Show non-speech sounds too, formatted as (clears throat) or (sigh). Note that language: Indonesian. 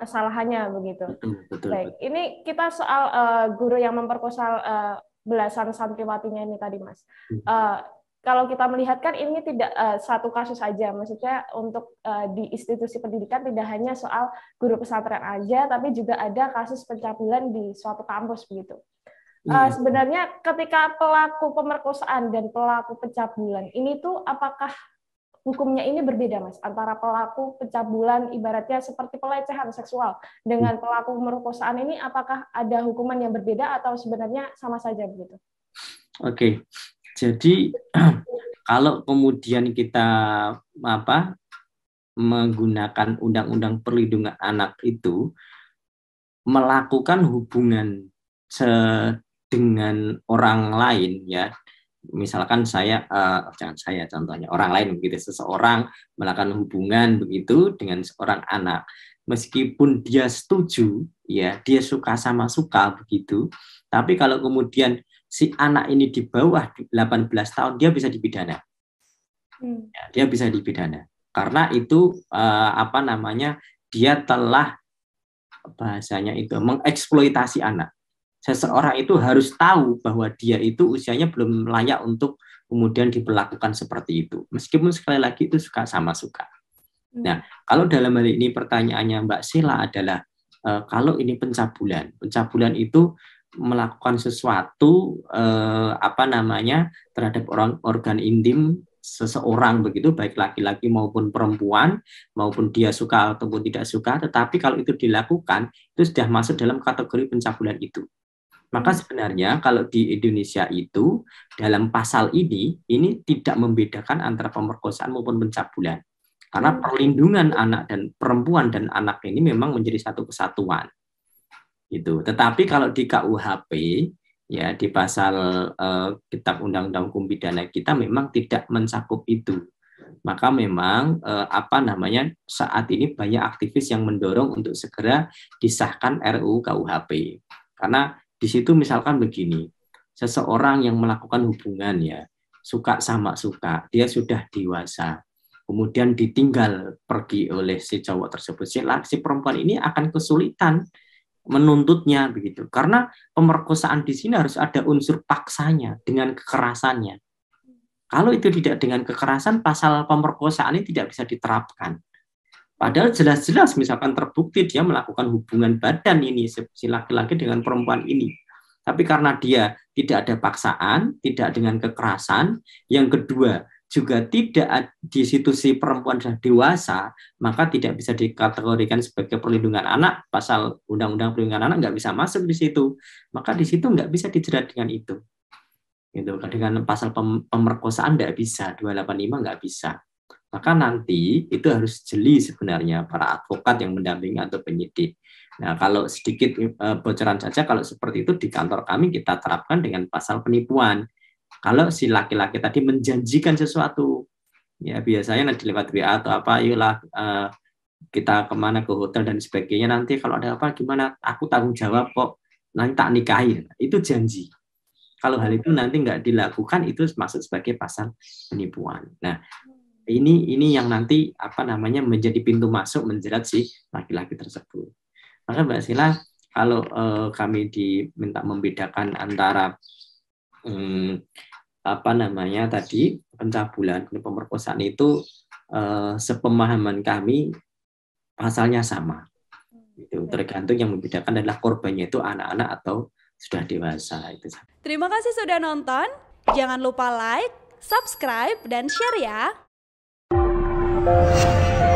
kesalahannya begitu. Betul, Baik, betul. ini kita soal uh, guru yang memperkosa uh, belasan santriwatinya ini tadi, Mas. Uh, kalau kita melihat kan ini tidak uh, satu kasus saja, maksudnya untuk uh, di institusi pendidikan tidak hanya soal guru pesantren aja, tapi juga ada kasus pencabulan di suatu kampus begitu. Uh, sebenarnya ketika pelaku pemerkosaan dan pelaku pencabulan ini tuh apakah hukumnya ini berbeda mas antara pelaku pencabulan ibaratnya seperti pelecehan seksual dengan hmm. pelaku pemerkosaan ini apakah ada hukuman yang berbeda atau sebenarnya sama saja begitu? Oke, jadi (clears throat) kalau kemudian kita apa menggunakan undang-undang perlindungan anak itu melakukan hubungan dengan orang lain ya misalkan saya uh, jangan saya contohnya orang lain begitu seseorang melakukan hubungan begitu dengan seorang anak meskipun dia setuju ya dia suka sama suka begitu tapi kalau kemudian si anak ini di bawah 18 tahun dia bisa dipidana hmm. ya, dia bisa dipidana karena itu uh, apa namanya dia telah bahasanya itu mengeksploitasi anak seseorang itu harus tahu bahwa dia itu usianya belum layak untuk kemudian diperlakukan seperti itu. Meskipun sekali lagi itu suka sama suka. Hmm. Nah, kalau dalam hal ini pertanyaannya Mbak Sila adalah e, kalau ini pencabulan, pencabulan itu melakukan sesuatu e, apa namanya terhadap orang organ intim seseorang begitu baik laki-laki maupun perempuan maupun dia suka ataupun tidak suka tetapi kalau itu dilakukan itu sudah masuk dalam kategori pencabulan itu maka hmm. sebenarnya kalau di Indonesia itu dalam pasal ini ini tidak membedakan antara pemerkosaan maupun pencabulan. Karena hmm. perlindungan anak dan perempuan dan anak ini memang menjadi satu kesatuan. Gitu. Tetapi kalau di KUHP ya di pasal eh, kitab undang-undang hukum pidana kita memang tidak mencakup itu. Maka memang eh, apa namanya saat ini banyak aktivis yang mendorong untuk segera disahkan RUU KUHP. Karena di situ misalkan begini, seseorang yang melakukan hubungan ya, suka sama suka, dia sudah dewasa. Kemudian ditinggal pergi oleh si cowok tersebut. Si, si perempuan ini akan kesulitan menuntutnya begitu. Karena pemerkosaan di sini harus ada unsur paksanya dengan kekerasannya. Kalau itu tidak dengan kekerasan, pasal pemerkosaan ini tidak bisa diterapkan. Padahal jelas-jelas misalkan terbukti dia melakukan hubungan badan ini si laki-laki dengan perempuan ini. Tapi karena dia tidak ada paksaan, tidak dengan kekerasan, yang kedua juga tidak di situ si perempuan sudah dewasa, maka tidak bisa dikategorikan sebagai perlindungan anak. Pasal undang-undang perlindungan anak nggak bisa masuk di situ, maka di situ nggak bisa dijerat dengan itu. Gitu. Dengan pasal pemerkosaan nggak bisa, 285 nggak bisa. Maka nanti itu harus jeli sebenarnya para advokat yang mendampingi atau penyidik. Nah, kalau sedikit e, bocoran saja, kalau seperti itu di kantor kami kita terapkan dengan pasal penipuan. Kalau si laki-laki tadi menjanjikan sesuatu, ya biasanya nanti lewat WA atau apa, yulah e, kita kemana ke hotel dan sebagainya nanti kalau ada apa gimana aku tanggung jawab kok nanti tak nikahin itu janji kalau hal itu nanti nggak dilakukan itu masuk sebagai pasal penipuan nah ini ini yang nanti apa namanya menjadi pintu masuk menjerat si laki-laki tersebut. Maka Mbak Sila kalau eh, kami diminta membedakan antara hmm, apa namanya tadi pencabulan pemerkosaan itu eh, sepemahaman kami pasalnya sama. Itu tergantung yang membedakan adalah korbannya itu anak-anak atau sudah dewasa itu. Terima kasih sudah nonton. Jangan lupa like, subscribe dan share ya. Música